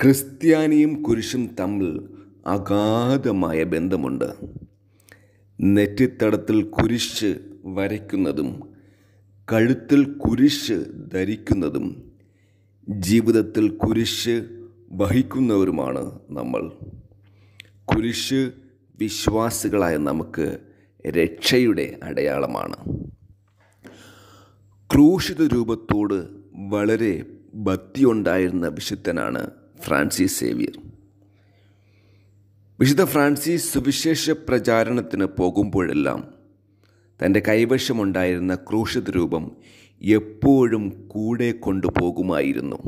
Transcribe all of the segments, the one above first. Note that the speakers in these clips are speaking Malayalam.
ക്രിസ്ത്യാനിയും കുരിശും തമ്മിൽ അഗാധമായ ബന്ധമുണ്ട് നെറ്റിത്തടത്തിൽ കുരിശ് വരയ്ക്കുന്നതും കഴുത്തിൽ കുരിശ് ധരിക്കുന്നതും ജീവിതത്തിൽ കുരിശ് വഹിക്കുന്നവരുമാണ് നമ്മൾ കുരിശ് വിശ്വാസികളായ നമുക്ക് രക്ഷയുടെ അടയാളമാണ് ക്രൂശിത രൂപത്തോട് വളരെ ഭക്തിയുണ്ടായിരുന്ന വിശുദ്ധനാണ് ഫ്രാൻസിസ് സേവിയർ വിശുദ്ധ ഫ്രാൻസിസ് സുവിശേഷ പ്രചാരണത്തിന് പോകുമ്പോഴെല്ലാം തൻ്റെ കൈവശമുണ്ടായിരുന്ന ക്രൂശിത രൂപം എപ്പോഴും കൂടെ കൊണ്ടുപോകുമായിരുന്നു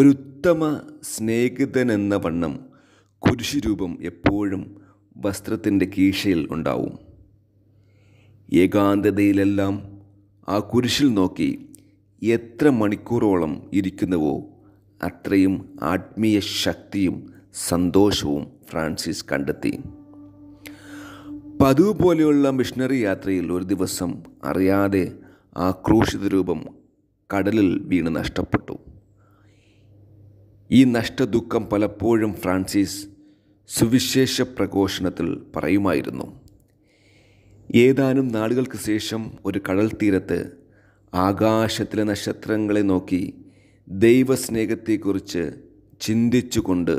ഒരു ഉത്തമ സ്നേഹിതനെന്ന വണ്ണം കുരിശുരൂപം എപ്പോഴും വസ്ത്രത്തിൻ്റെ കീശയിൽ ഉണ്ടാവും ഏകാന്തതയിലെല്ലാം ആ കുരിശിൽ നോക്കി എത്ര മണിക്കൂറോളം ഇരിക്കുന്നുവോ അത്രയും ആത്മീയ ശക്തിയും സന്തോഷവും ഫ്രാൻസിസ് കണ്ടെത്തി പതിവ് പോലെയുള്ള മിഷണറി യാത്രയിൽ ഒരു ദിവസം അറിയാതെ ആ രൂപം കടലിൽ വീണ് നഷ്ടപ്പെട്ടു ഈ നഷ്ടദുഃഖം പലപ്പോഴും ഫ്രാൻസിസ് സുവിശേഷ പ്രഘോഷണത്തിൽ പറയുമായിരുന്നു ഏതാനും നാളുകൾക്ക് ശേഷം ഒരു കടൽ തീരത്ത് ആകാശത്തിലെ നക്ഷത്രങ്ങളെ നോക്കി ദൈവസ്നേഹത്തെക്കുറിച്ച് ചിന്തിച്ചുകൊണ്ട്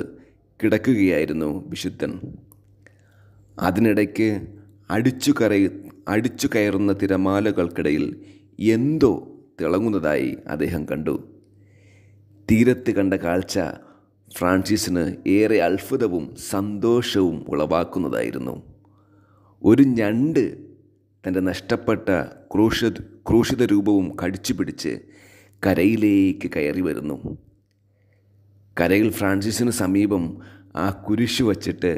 കിടക്കുകയായിരുന്നു വിശുദ്ധൻ അതിനിടയ്ക്ക് അടിച്ചു കരയി അടിച്ചു കയറുന്ന തിരമാലകൾക്കിടയിൽ എന്തോ തിളങ്ങുന്നതായി അദ്ദേഹം കണ്ടു തീരത്ത് കണ്ട കാഴ്ച ഫ്രാൻസിസിന് ഏറെ അത്ഭുതവും സന്തോഷവും ഉളവാക്കുന്നതായിരുന്നു ഒരു ഞണ്ട് തൻ്റെ നഷ്ടപ്പെട്ട ക്രൂശ ക്രൂശിത രൂപവും കടിച്ചു പിടിച്ച് കരയിലേക്ക് കയറി വരുന്നു കരയിൽ ഫ്രാൻസിസിന് സമീപം ആ കുരിശ് വച്ചിട്ട്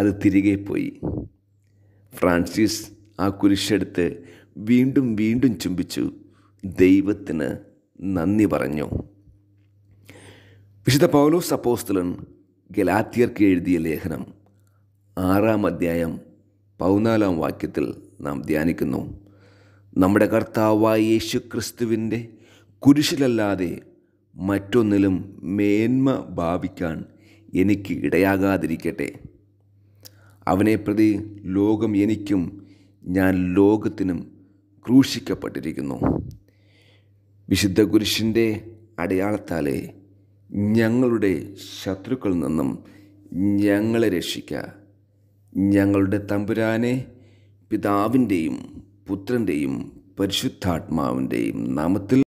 അത് തിരികെ പോയി ഫ്രാൻസിസ് ആ കുരിശെടുത്ത് വീണ്ടും വീണ്ടും ചുംബിച്ചു ദൈവത്തിന് നന്ദി പറഞ്ഞു വിശുദ്ധ പൗലോസ് അപ്പോസ്തലൻ ഗലാത്തിയർക്ക് എഴുതിയ ലേഖനം ആറാം അധ്യായം പതിനാലാം വാക്യത്തിൽ നാം ധ്യാനിക്കുന്നു നമ്മുടെ കർത്താവായ യേശു ക്രിസ്തുവിൻ്റെ കുരിശിലല്ലാതെ മറ്റൊന്നിലും മേന്മ ഭാവിക്കാൻ എനിക്ക് ഇടയാകാതിരിക്കട്ടെ അവനെ പ്രതി ലോകം എനിക്കും ഞാൻ ലോകത്തിനും ക്രൂശിക്കപ്പെട്ടിരിക്കുന്നു വിശുദ്ധ കുരിശിൻ്റെ അടയാളത്താലെ ഞങ്ങളുടെ ശത്രുക്കളിൽ നിന്നും ഞങ്ങളെ രക്ഷിക്കുക ഞങ്ങളുടെ തമ്പുരാനെ പിതാവിൻ്റെയും പുത്രൻ്റെയും പരിശുദ്ധാത്മാവിൻ്റെയും നാമത്തിൽ